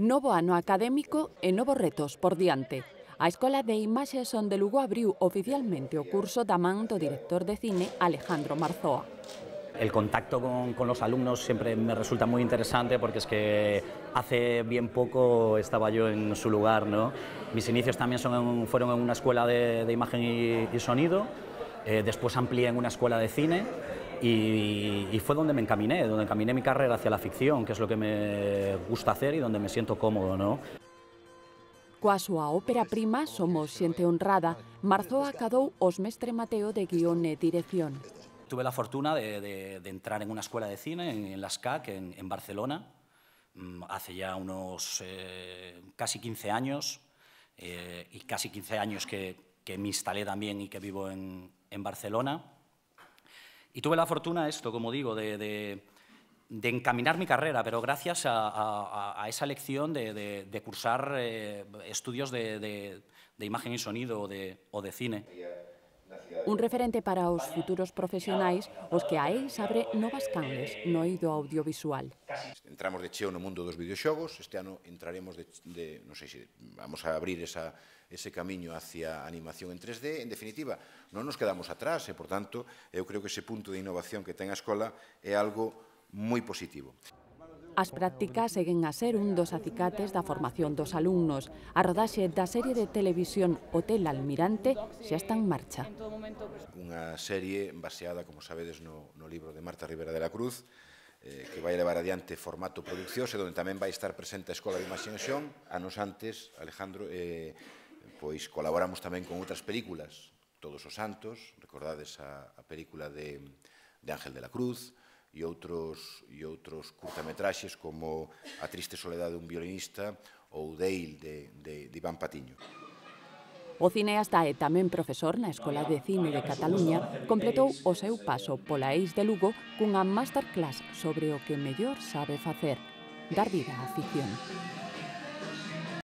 Novo ano académico e nuevos retos por diante. A Escola de Imaxes onde Lugo abriu oficialmente o curso da man director de cine Alejandro Marzoa. El contacto con, los alumnos siempre me resulta muy interesante porque es que hace bien poco estaba yo en su lugar. ¿no? Mis inicios también fueron en una escuela de, imagen y, sonido, eh, después amplié en una escuela de cine y, fue donde me encaminé, donde encaminé mi carrera hacia la ficción, que es lo que me gusta hacer y donde me siento cómodo, ¿no? Coa ópera prima Somos siente honrada, Marzoa Cadou os mestre Mateo de guión y e dirección. Tuve la fortuna de, entrar en una escuela de cine, en, en las en, en, Barcelona, mm, hace ya unos eh, casi 15 años, eh, y casi 15 años que, me instalé también y que vivo en Barcelona. Y tuve la fortuna, esto, como digo, de, encaminar mi carrera, pero gracias a, esa lección de, cursar eh, estudios de, imagen y sonido o de, o de cine. Un referente para os futuros profesionais os que a EIS abre novas canles no oído audiovisual. Entramos de cheo no mundo dos videoxogos, este ano entraremos de, de non sei se vamos a abrir esa, ese camiño hacia animación en 3D, en definitiva, non nos quedamos atrás e, por tanto, eu creo que ese punto de innovación que ten a escola é algo moi positivo. As prácticas seguen a ser un dos acicates da formación dos alumnos. A rodaxe da serie de televisión Hotel Almirante xa está en marcha. Unha serie baseada, como sabedes, no, no libro de Marta Rivera de la Cruz, eh, que vai levar adiante formato e onde tamén vai estar presente a Escola de Imaginación. Anos antes, Alejandro, eh, pois colaboramos tamén con outras películas, Todos os Santos, recordades a, a película de, de Ángel de la Cruz, e outros, e outros curtametraxes como A triste soledade dun violinista ou Dale de, de, de Iván Patiño. O cineasta e tamén profesor na Escola de Cine de Cataluña completou o seu paso pola eis de Lugo cunha masterclass sobre o que mellor sabe facer, dar vida á ficción.